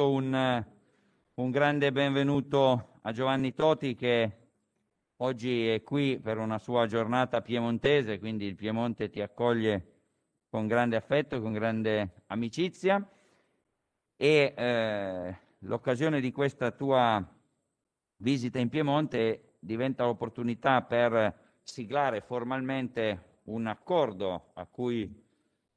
innanzitutto un, un grande benvenuto a Giovanni Toti che oggi è qui per una sua giornata piemontese, quindi il Piemonte ti accoglie con grande affetto, con grande amicizia e eh, l'occasione di questa tua visita in Piemonte diventa l'opportunità per siglare formalmente un accordo a cui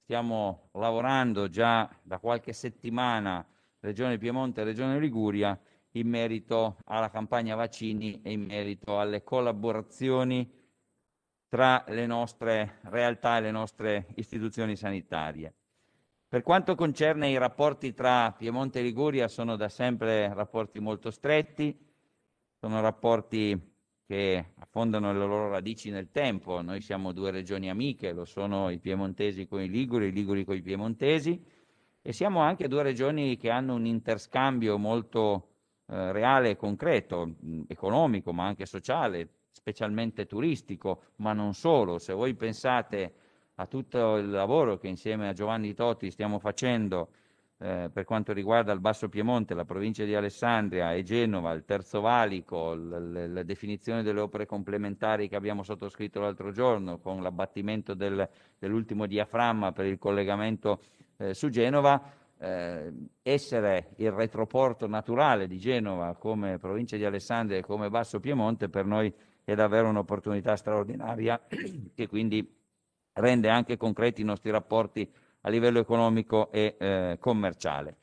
stiamo lavorando già da qualche settimana Regione Piemonte e Regione Liguria in merito alla campagna vaccini e in merito alle collaborazioni tra le nostre realtà e le nostre istituzioni sanitarie. Per quanto concerne i rapporti tra Piemonte e Liguria, sono da sempre rapporti molto stretti, sono rapporti che affondano le loro radici nel tempo. Noi siamo due regioni amiche, lo sono i piemontesi con i liguri, i liguri con i piemontesi e siamo anche due regioni che hanno un interscambio molto eh, reale e concreto, economico ma anche sociale, specialmente turistico, ma non solo. Se voi pensate a tutto il lavoro che insieme a Giovanni Totti stiamo facendo eh, per quanto riguarda il Basso Piemonte, la provincia di Alessandria e Genova, il Terzo Valico, l- l- la definizione delle opere complementari che abbiamo sottoscritto l'altro giorno con l'abbattimento del- dell'ultimo diaframma per il collegamento eh, su Genova, eh, essere il retroporto naturale di Genova come provincia di Alessandria e come Basso Piemonte per noi è davvero un'opportunità straordinaria che quindi rende anche concreti i nostri rapporti a livello economico e eh, commerciale.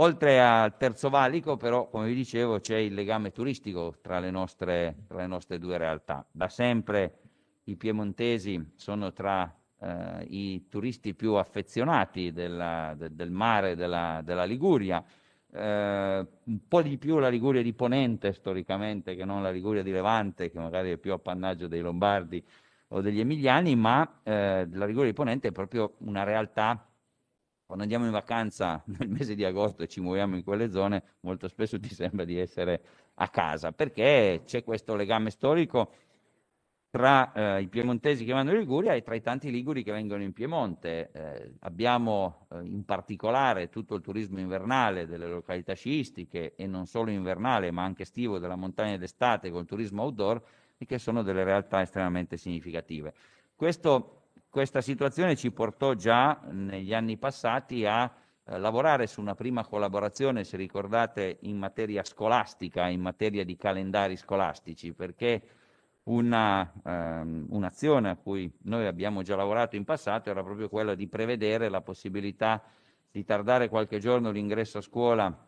Oltre al Terzo Valico, però, come vi dicevo, c'è il legame turistico tra le nostre, tra le nostre due realtà. Da sempre i piemontesi sono tra eh, i turisti più affezionati della, de, del mare della, della Liguria, eh, un po' di più la Liguria di Ponente storicamente che non la Liguria di Levante, che magari è più appannaggio dei Lombardi o degli Emiliani, ma eh, la Liguria di Ponente è proprio una realtà quando andiamo in vacanza nel mese di agosto e ci muoviamo in quelle zone, molto spesso ti sembra di essere a casa, perché c'è questo legame storico tra eh, i piemontesi che vanno in Liguria e tra i tanti liguri che vengono in Piemonte. Eh, abbiamo eh, in particolare tutto il turismo invernale delle località sciistiche e non solo invernale ma anche estivo della montagna d'estate col turismo outdoor e che sono delle realtà estremamente significative. Questo, questa situazione ci portò già negli anni passati a eh, lavorare su una prima collaborazione, se ricordate, in materia scolastica, in materia di calendari scolastici, perché una, ehm, un'azione a cui noi abbiamo già lavorato in passato era proprio quella di prevedere la possibilità di tardare qualche giorno l'ingresso a scuola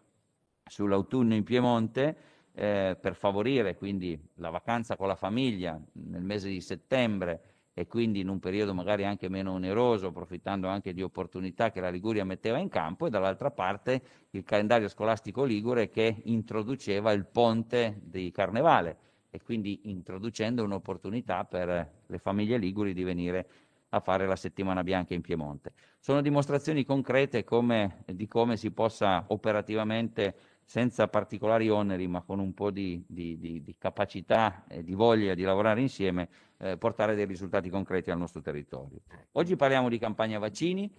sull'autunno in Piemonte eh, per favorire quindi la vacanza con la famiglia nel mese di settembre e quindi in un periodo magari anche meno oneroso, approfittando anche di opportunità che la Liguria metteva in campo, e dall'altra parte il calendario scolastico ligure che introduceva il ponte di Carnevale e quindi introducendo un'opportunità per le famiglie liguri di venire a fare la settimana bianca in Piemonte. Sono dimostrazioni concrete come, di come si possa operativamente, senza particolari oneri, ma con un po' di, di, di, di capacità e di voglia di lavorare insieme, eh, portare dei risultati concreti al nostro territorio. Oggi parliamo di campagna vaccini.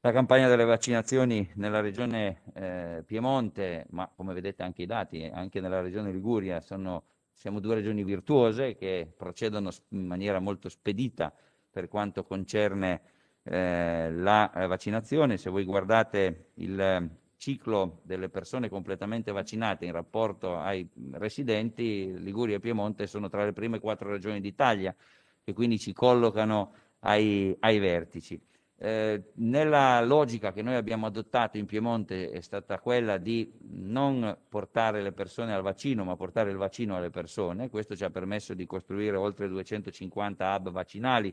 La campagna delle vaccinazioni nella regione eh, Piemonte, ma come vedete anche i dati, eh, anche nella regione Liguria sono siamo due regioni virtuose che procedono in maniera molto spedita per quanto concerne eh, la eh, vaccinazione. Se voi guardate il ehm, ciclo delle persone completamente vaccinate in rapporto ai residenti, Liguria e Piemonte sono tra le prime quattro regioni d'Italia che quindi ci collocano ai, ai vertici. Eh, nella logica che noi abbiamo adottato in Piemonte è stata quella di non portare le persone al vaccino, ma portare il vaccino alle persone. Questo ci ha permesso di costruire oltre 250 hub vaccinali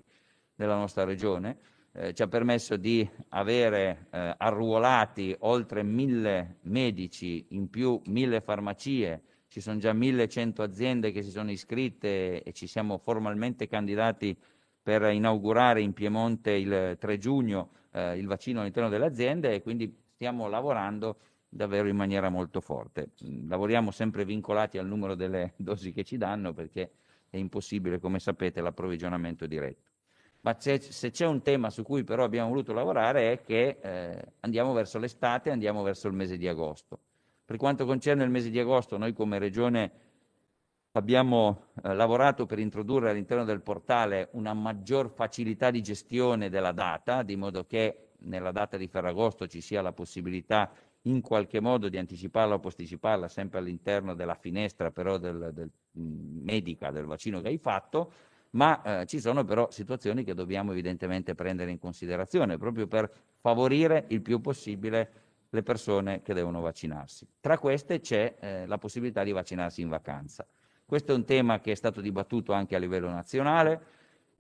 nella nostra regione, eh, ci ha permesso di avere eh, arruolati oltre mille medici, in più mille farmacie, ci sono già 1100 aziende che si sono iscritte e ci siamo formalmente candidati per inaugurare in Piemonte il 3 giugno eh, il vaccino all'interno dell'azienda e quindi stiamo lavorando davvero in maniera molto forte. Mm, lavoriamo sempre vincolati al numero delle dosi che ci danno perché è impossibile, come sapete, l'approvvigionamento diretto. Ma se, se c'è un tema su cui però abbiamo voluto lavorare è che eh, andiamo verso l'estate, andiamo verso il mese di agosto. Per quanto concerne il mese di agosto, noi come Regione Abbiamo eh, lavorato per introdurre all'interno del portale una maggior facilità di gestione della data, di modo che nella data di Ferragosto ci sia la possibilità in qualche modo di anticiparla o posticiparla sempre all'interno della finestra però del, del mm, medica del vaccino che hai fatto, ma eh, ci sono però situazioni che dobbiamo evidentemente prendere in considerazione proprio per favorire il più possibile le persone che devono vaccinarsi. Tra queste c'è eh, la possibilità di vaccinarsi in vacanza. Questo è un tema che è stato dibattuto anche a livello nazionale,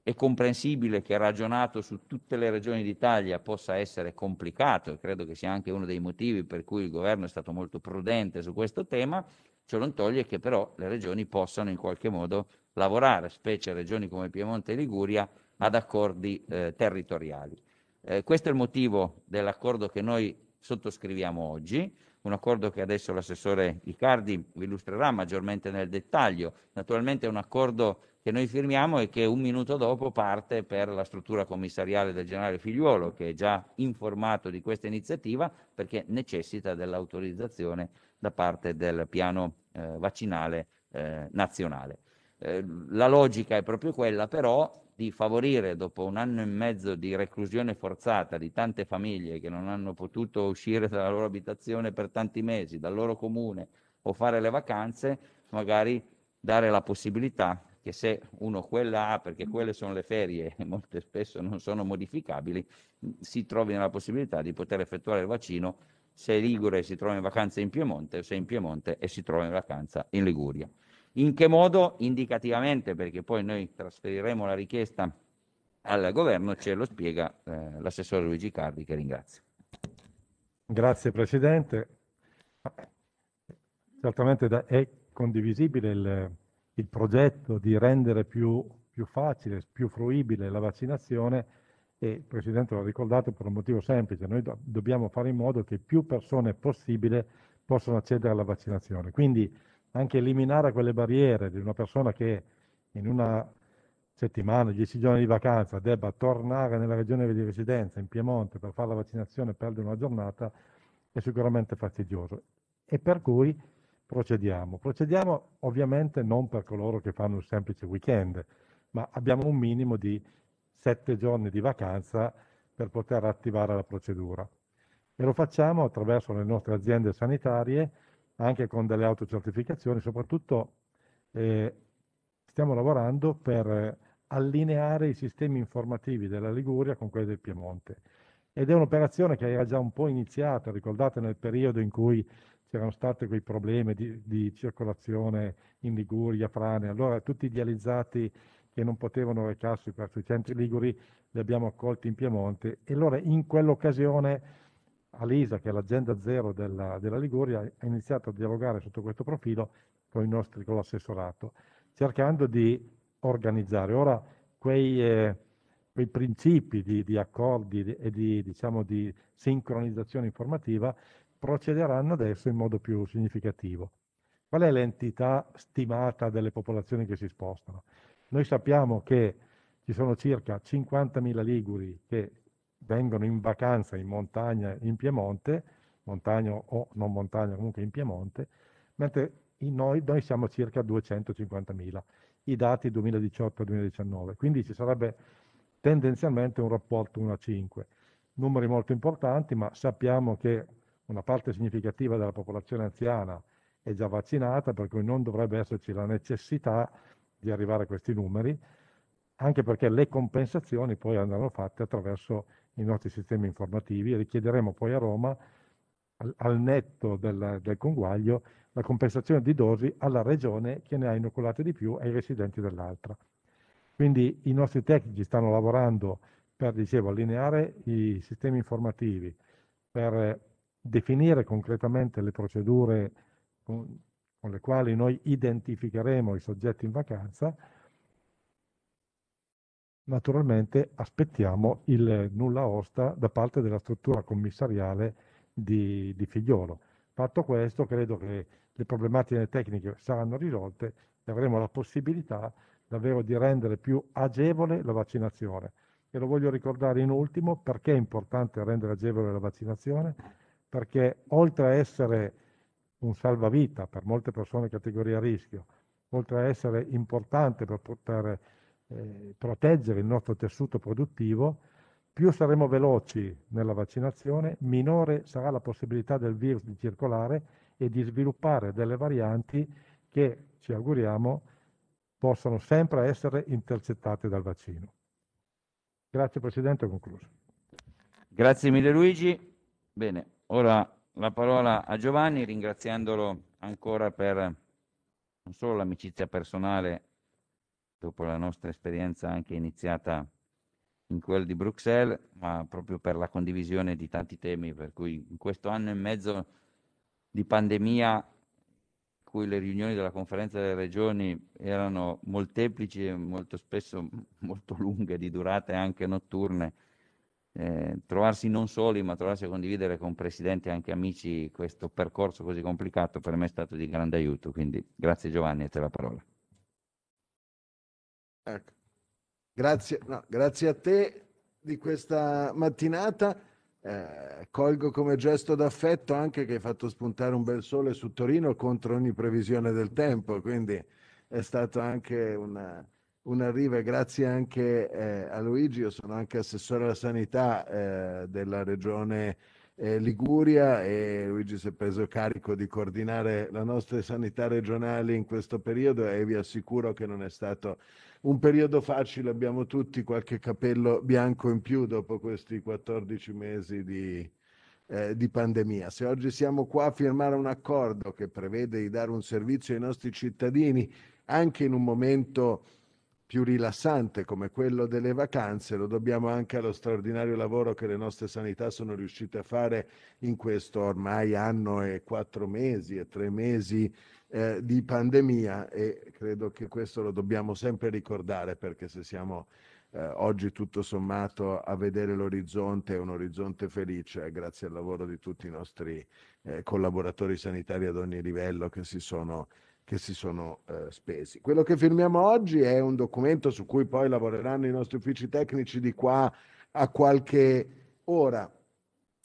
è comprensibile che ragionato su tutte le regioni d'Italia possa essere complicato e credo che sia anche uno dei motivi per cui il governo è stato molto prudente su questo tema, ciò non toglie che però le regioni possano in qualche modo lavorare, specie regioni come Piemonte e Liguria, ad accordi eh, territoriali. Eh, questo è il motivo dell'accordo che noi sottoscriviamo oggi un accordo che adesso l'assessore Riccardi illustrerà maggiormente nel dettaglio. Naturalmente è un accordo che noi firmiamo e che un minuto dopo parte per la struttura commissariale del generale Figliuolo, che è già informato di questa iniziativa perché necessita dell'autorizzazione da parte del piano eh, vaccinale eh, nazionale. Eh, la logica è proprio quella, però di favorire, dopo un anno e mezzo di reclusione forzata di tante famiglie che non hanno potuto uscire dalla loro abitazione per tanti mesi, dal loro comune o fare le vacanze, magari dare la possibilità che se uno quella ha, perché quelle sono le ferie e molte spesso non sono modificabili, si trovi nella possibilità di poter effettuare il vaccino se è Ligure si trova in vacanza in Piemonte o se in Piemonte e si trova in vacanza in Liguria. In che modo? Indicativamente, perché poi noi trasferiremo la richiesta al governo, ce lo spiega eh, l'assessore Luigi Cardi, che ringrazio. Grazie Presidente. Certamente è condivisibile il, il progetto di rendere più, più, facile, più fruibile la vaccinazione e il Presidente l'ha ricordato per un motivo semplice, noi do, dobbiamo fare in modo che più persone possibile possano accedere alla vaccinazione. Quindi anche eliminare quelle barriere di una persona che in una settimana, dieci giorni di vacanza debba tornare nella regione di residenza in Piemonte per fare la vaccinazione e perdere una giornata è sicuramente fastidioso e per cui procediamo. Procediamo ovviamente non per coloro che fanno un semplice weekend, ma abbiamo un minimo di sette giorni di vacanza per poter attivare la procedura. E lo facciamo attraverso le nostre aziende sanitarie anche con delle autocertificazioni, soprattutto eh, stiamo lavorando per allineare i sistemi informativi della Liguria con quelli del Piemonte. Ed è un'operazione che era già un po' iniziata, ricordate nel periodo in cui c'erano stati quei problemi di, di circolazione in Liguria, frane, allora tutti idealizzati che non potevano recarsi verso i centri liguri, li abbiamo accolti in Piemonte e allora in quell'occasione Alisa, che è l'agenda zero della, della, Liguria, ha iniziato a dialogare sotto questo profilo con, nostri, con l'assessorato, cercando di organizzare. Ora, quei, eh, quei principi di, di, accordi e di, diciamo, di sincronizzazione informativa procederanno adesso in modo più significativo. Qual è l'entità stimata delle popolazioni che si spostano? Noi sappiamo che ci sono circa 50.000 liguri che vengono in vacanza in montagna in Piemonte, montagna o non montagna, comunque in Piemonte, mentre noi, noi siamo circa 250.000, i dati 2018-2019, quindi ci sarebbe tendenzialmente un rapporto 1 a 5, numeri molto importanti, ma sappiamo che una parte significativa della popolazione anziana è già vaccinata, per cui non dovrebbe esserci la necessità di arrivare a questi numeri, anche perché le compensazioni poi andranno fatte attraverso i nostri sistemi informativi e richiederemo poi a Roma, al, al netto del, del, conguaglio, la compensazione di dosi alla regione che ne ha inoculate di più e ai residenti dell'altra. Quindi i nostri tecnici stanno lavorando per, dicevo, allineare i sistemi informativi, per definire concretamente le procedure con, con le quali noi identificheremo i soggetti in vacanza, naturalmente aspettiamo il nulla osta da parte della struttura commissariale di, di Figliolo. Fatto questo, credo che le problematiche tecniche saranno risolte e avremo la possibilità davvero di rendere più agevole la vaccinazione. E lo voglio ricordare in ultimo perché è importante rendere agevole la vaccinazione, perché oltre a essere un salvavita per molte persone in categoria rischio, oltre a essere importante per poter eh, proteggere il nostro tessuto produttivo, più saremo veloci nella vaccinazione, minore sarà la possibilità del virus di circolare e di sviluppare delle varianti che ci auguriamo possano sempre essere intercettate dal vaccino. Grazie Presidente, ho concluso. Grazie mille Luigi. Bene, ora la parola a Giovanni ringraziandolo ancora per non solo l'amicizia personale dopo la nostra esperienza anche iniziata in quel di Bruxelles, ma proprio per la condivisione di tanti temi, per cui in questo anno e mezzo di pandemia, in cui le riunioni della conferenza delle regioni erano molteplici e molto spesso molto lunghe, di durate anche notturne, eh, trovarsi non soli, ma trovarsi a condividere con presidenti e anche amici questo percorso così complicato per me è stato di grande aiuto. Quindi grazie Giovanni, a te la parola. Ecco. Grazie, no, grazie a te di questa mattinata. Eh, colgo come gesto d'affetto anche che hai fatto spuntare un bel sole su Torino contro ogni previsione del tempo, quindi è stato anche una, un arrivo grazie anche eh, a Luigi, io sono anche assessore alla sanità eh, della regione eh, Liguria e Luigi si è preso carico di coordinare la nostra sanità regionale in questo periodo e vi assicuro che non è stato un periodo facile, abbiamo tutti qualche capello bianco in più dopo questi 14 mesi di, eh, di pandemia. Se oggi siamo qua a firmare un accordo che prevede di dare un servizio ai nostri cittadini anche in un momento più rilassante come quello delle vacanze, lo dobbiamo anche allo straordinario lavoro che le nostre sanità sono riuscite a fare in questo ormai anno e quattro mesi e tre mesi eh, di pandemia e credo che questo lo dobbiamo sempre ricordare perché se siamo eh, oggi tutto sommato a vedere l'orizzonte, è un orizzonte felice eh, grazie al lavoro di tutti i nostri eh, collaboratori sanitari ad ogni livello che si sono, che si sono eh, spesi. Quello che firmiamo oggi è un documento su cui poi lavoreranno i nostri uffici tecnici di qua a qualche ora.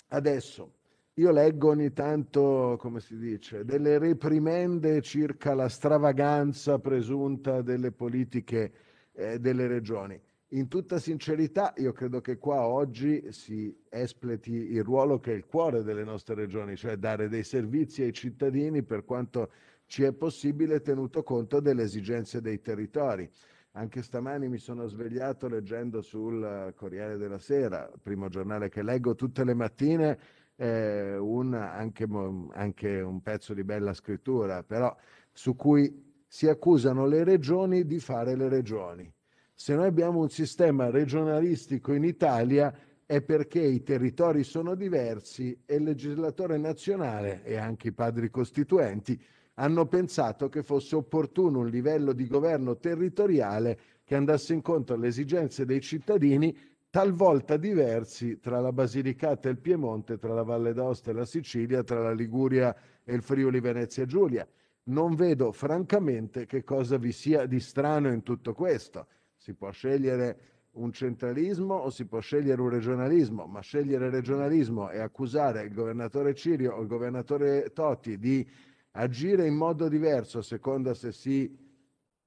Adesso io leggo ogni tanto, come si dice, delle reprimende circa la stravaganza presunta delle politiche eh, delle regioni. In tutta sincerità, io credo che qua oggi si espleti il ruolo che è il cuore delle nostre regioni, cioè dare dei servizi ai cittadini per quanto ci è possibile tenuto conto delle esigenze dei territori. Anche stamani mi sono svegliato leggendo sul eh, Corriere della Sera, primo giornale che leggo tutte le mattine, eh, un, anche, anche un pezzo di bella scrittura, però su cui si accusano le regioni di fare le regioni. Se noi abbiamo un sistema regionalistico in Italia è perché i territori sono diversi e il legislatore nazionale e anche i padri costituenti hanno pensato che fosse opportuno un livello di governo territoriale che andasse incontro alle esigenze dei cittadini talvolta diversi tra la Basilicata e il Piemonte, tra la Valle d'Aosta e la Sicilia, tra la Liguria e il Friuli Venezia Giulia. Non vedo francamente che cosa vi sia di strano in tutto questo. Si può scegliere un centralismo o si può scegliere un regionalismo, ma scegliere regionalismo e accusare il governatore Cirio o il governatore Totti di agire in modo diverso a seconda se si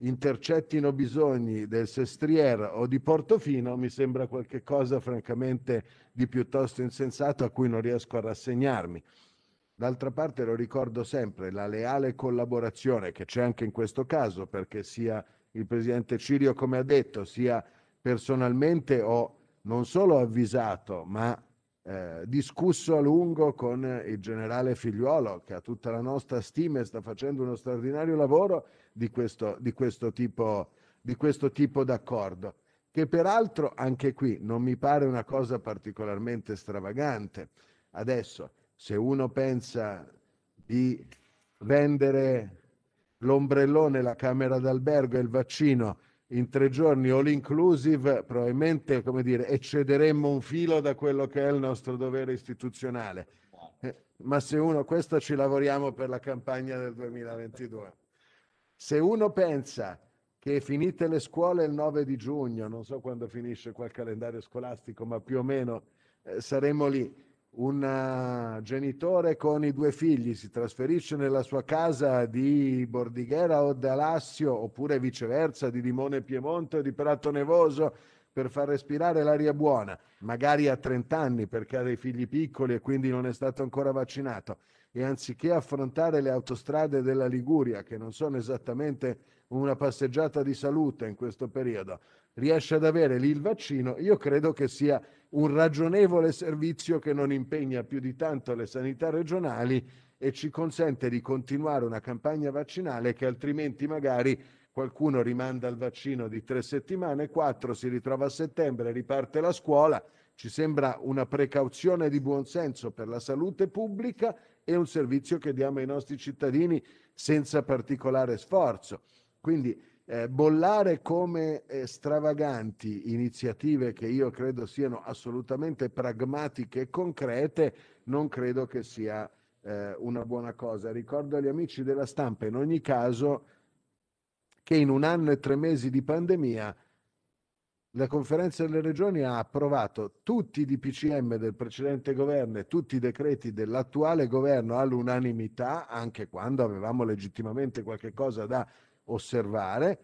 intercettino bisogni del Sestriere o di Portofino mi sembra qualcosa francamente di piuttosto insensato a cui non riesco a rassegnarmi. D'altra parte lo ricordo sempre, la leale collaborazione che c'è anche in questo caso, perché sia il presidente Cirio, come ha detto, sia personalmente ho non solo avvisato, ma eh, discusso a lungo con il generale Figliuolo, che a tutta la nostra stima sta facendo uno straordinario lavoro di questo, di questo, tipo, di questo tipo d'accordo, che peraltro anche qui non mi pare una cosa particolarmente stravagante. Adesso, se uno pensa di vendere l'ombrellone, la camera d'albergo e il vaccino in tre giorni all inclusive, probabilmente come dire, eccederemmo un filo da quello che è il nostro dovere istituzionale. Eh, ma se uno, questo ci lavoriamo per la campagna del 2022. Se uno pensa che finite le scuole il 9 di giugno, non so quando finisce quel calendario scolastico, ma più o meno eh, saremo lì. Un eh, genitore con i due figli si trasferisce nella sua casa di Bordighera o d'Alassio, oppure viceversa di Limone Piemonte o di Prato Nevoso, per far respirare l'aria buona, magari a 30 anni perché ha dei figli piccoli e quindi non è stato ancora vaccinato e anziché affrontare le autostrade della Liguria, che non sono esattamente una passeggiata di salute in questo periodo, riesce ad avere lì il vaccino, io credo che sia un ragionevole servizio che non impegna più di tanto le sanità regionali e ci consente di continuare una campagna vaccinale che altrimenti magari qualcuno rimanda il vaccino di tre settimane, quattro, si ritrova a settembre, riparte la scuola, ci sembra una precauzione di buonsenso per la salute pubblica è un servizio che diamo ai nostri cittadini senza particolare sforzo. Quindi eh, bollare come eh, stravaganti iniziative che io credo siano assolutamente pragmatiche e concrete non credo che sia eh, una buona cosa. Ricordo agli amici della stampa in ogni caso che in un anno e tre mesi di pandemia la conferenza delle regioni ha approvato tutti i DPCM del precedente governo e tutti i decreti dell'attuale governo all'unanimità, anche quando avevamo legittimamente qualche cosa da osservare,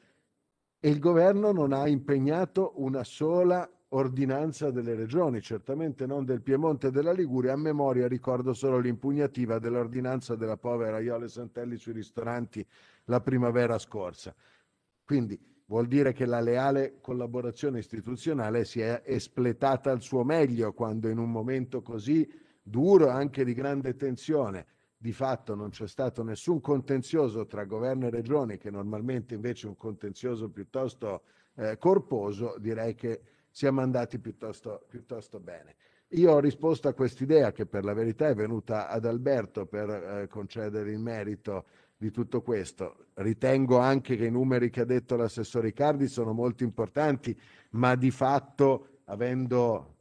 e il governo non ha impegnato una sola ordinanza delle regioni, certamente non del Piemonte e della Liguria, a memoria ricordo solo l'impugnativa dell'ordinanza della povera Iole Santelli sui ristoranti la primavera scorsa. Quindi vuol dire che la leale collaborazione istituzionale si è espletata al suo meglio quando in un momento così duro, anche di grande tensione, di fatto non c'è stato nessun contenzioso tra governo e regioni, che normalmente invece è un contenzioso piuttosto eh, corposo, direi che siamo andati piuttosto, piuttosto bene. Io ho risposto a quest'idea che per la verità è venuta ad Alberto per eh, concedere il merito di tutto questo. Ritengo anche che i numeri che ha detto l'assessore Riccardi sono molto importanti, ma di fatto avendo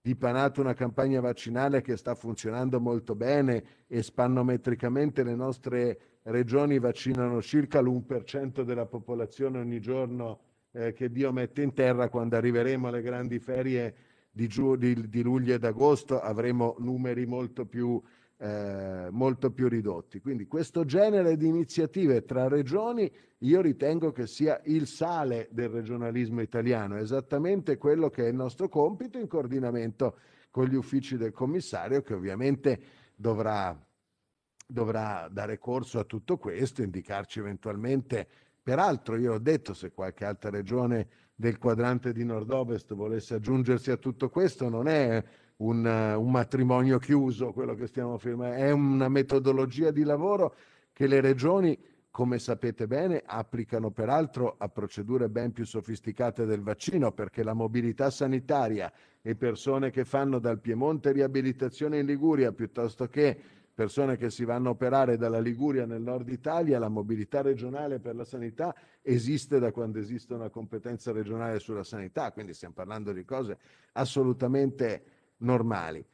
dipanato una campagna vaccinale che sta funzionando molto bene e spannometricamente le nostre regioni vaccinano circa l'1% della popolazione ogni giorno eh, che Dio mette in terra, quando arriveremo alle grandi ferie di, giu- di, di luglio ed agosto avremo numeri molto più eh, molto più ridotti. Quindi questo genere di iniziative tra regioni io ritengo che sia il sale del regionalismo italiano, esattamente quello che è il nostro compito in coordinamento con gli uffici del commissario che ovviamente dovrà, dovrà dare corso a tutto questo, indicarci eventualmente, peraltro io ho detto se qualche altra regione del quadrante di nord-ovest volesse aggiungersi a tutto questo, non è un, eh, un matrimonio chiuso, quello che stiamo firmando, è una metodologia di lavoro che le regioni, come sapete bene, applicano peraltro a procedure ben più sofisticate del vaccino, perché la mobilità sanitaria e persone che fanno dal Piemonte riabilitazione in Liguria piuttosto che persone che si vanno a operare dalla Liguria nel nord Italia, la mobilità regionale per la sanità esiste da quando esiste una competenza regionale sulla sanità, quindi stiamo parlando di cose assolutamente normali.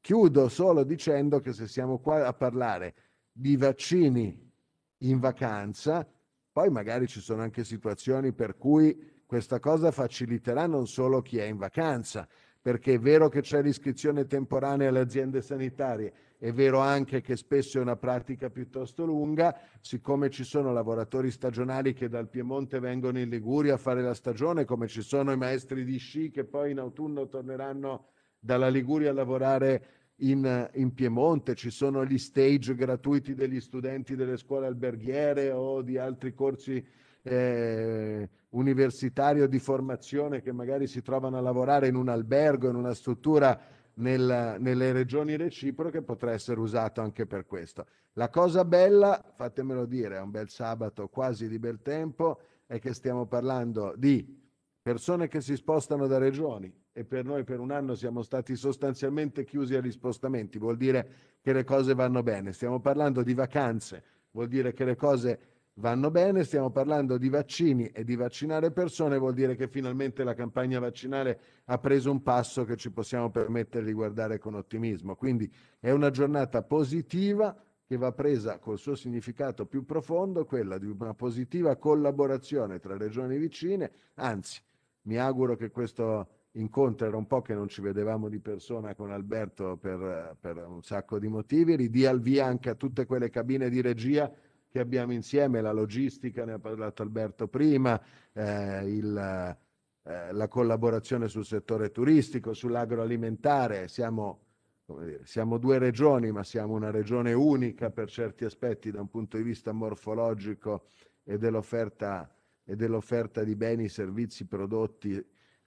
Chiudo solo dicendo che se siamo qua a parlare di vaccini in vacanza, poi magari ci sono anche situazioni per cui questa cosa faciliterà non solo chi è in vacanza, perché è vero che c'è l'iscrizione temporanea alle aziende sanitarie, è vero anche che spesso è una pratica piuttosto lunga, siccome ci sono lavoratori stagionali che dal Piemonte vengono in Liguria a fare la stagione, come ci sono i maestri di sci che poi in autunno torneranno a dalla Liguria a lavorare in, in, Piemonte, ci sono gli stage gratuiti degli studenti delle scuole alberghiere o di altri corsi eh, universitari o di formazione che magari si trovano a lavorare in un albergo, in una struttura nel, nelle regioni reciproche, potrà essere usato anche per questo. La cosa bella, fatemelo dire, è un bel sabato quasi di bel tempo, è che stiamo parlando di persone che si spostano da regioni, e per noi per un anno siamo stati sostanzialmente chiusi agli spostamenti, vuol dire che le cose vanno bene. Stiamo parlando di vacanze, vuol dire che le cose vanno bene, stiamo parlando di vaccini e di vaccinare persone, vuol dire che finalmente la campagna vaccinale ha preso un passo che ci possiamo permettere di guardare con ottimismo. Quindi è una giornata positiva che va presa col suo significato più profondo, quella di una positiva collaborazione tra regioni vicine, anzi mi auguro che questo incontro, era un po' che non ci vedevamo di persona con Alberto per, per un sacco di motivi, ridia il via anche a tutte quelle cabine di regia che abbiamo insieme, la logistica, ne ha parlato Alberto prima, eh, il, eh, la collaborazione sul settore turistico, sull'agroalimentare, siamo, dire, siamo due regioni, ma siamo una regione unica per certi aspetti da un punto di vista morfologico e dell'offerta e dell'offerta di beni, servizi, prodotti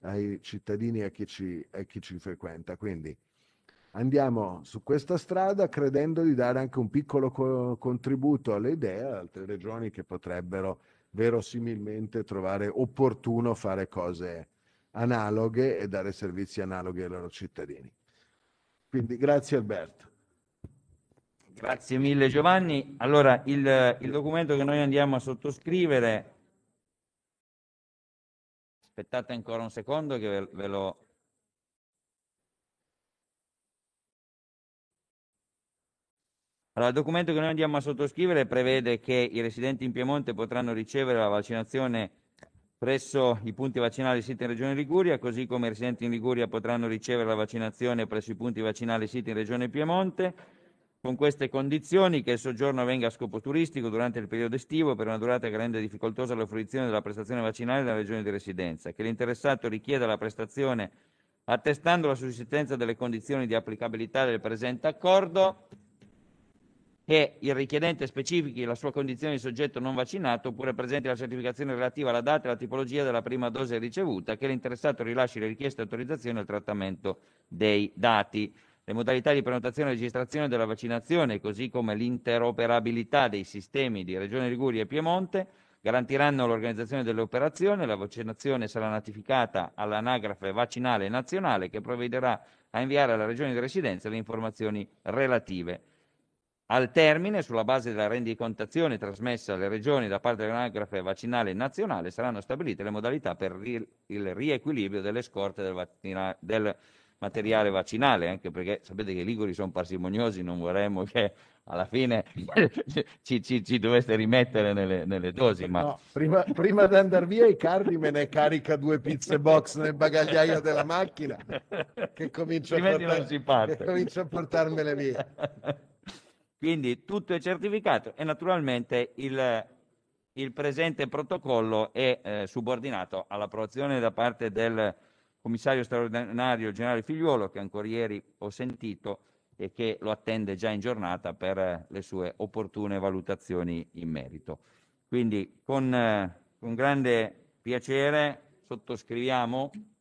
ai cittadini e a chi ci, a chi ci frequenta. Quindi andiamo su questa strada credendo di dare anche un piccolo co- contributo alle idee ad altre regioni che potrebbero verosimilmente trovare opportuno fare cose analoghe e dare servizi analoghi ai loro cittadini. Quindi grazie Alberto. Grazie mille Giovanni. Allora il, il documento che noi andiamo a sottoscrivere Aspettate ancora un secondo che ve, ve lo... Allora, il documento che noi andiamo a sottoscrivere prevede che i residenti in Piemonte potranno ricevere la vaccinazione presso i punti vaccinali siti in Regione Liguria, così come i residenti in Liguria potranno ricevere la vaccinazione presso i punti vaccinali siti in Regione Piemonte con queste condizioni che il soggiorno venga a scopo turistico durante il periodo estivo per una durata che rende difficoltosa la fruizione della prestazione vaccinale nella regione di residenza, che l'interessato richieda la prestazione attestando la sussistenza delle condizioni di applicabilità del presente accordo, che il richiedente specifichi la sua condizione di soggetto non vaccinato oppure presenti la certificazione relativa alla data e alla tipologia della prima dose ricevuta, che l'interessato rilasci le richieste di autorizzazione al trattamento dei dati le modalità di prenotazione e registrazione della vaccinazione, così come l'interoperabilità dei sistemi di Regione Liguria e Piemonte, garantiranno l'organizzazione delle operazioni. La vaccinazione sarà notificata all'anagrafe vaccinale nazionale che provvederà a inviare alla Regione di residenza le informazioni relative. Al termine, sulla base della rendicontazione trasmessa alle regioni da parte dell'anagrafe vaccinale nazionale, saranno stabilite le modalità per il riequilibrio delle scorte del, vaccina- del materiale vaccinale, anche perché sapete che i liguri sono parsimoniosi, non vorremmo che alla fine ci, ci, ci doveste rimettere nelle, nelle dosi. Ma... No, prima, prima di andare via i carri me ne carica due pizze box nel bagagliaio della macchina che comincio, portare, a portarmele via. Quindi tutto è certificato e naturalmente il, il presente protocollo è eh, subordinato all'approvazione da parte del commissario straordinario, generale Figliuolo, che ancora ieri ho sentito e che lo attende già in giornata per eh, le sue opportune valutazioni in merito. Quindi con, eh, con grande piacere sottoscriviamo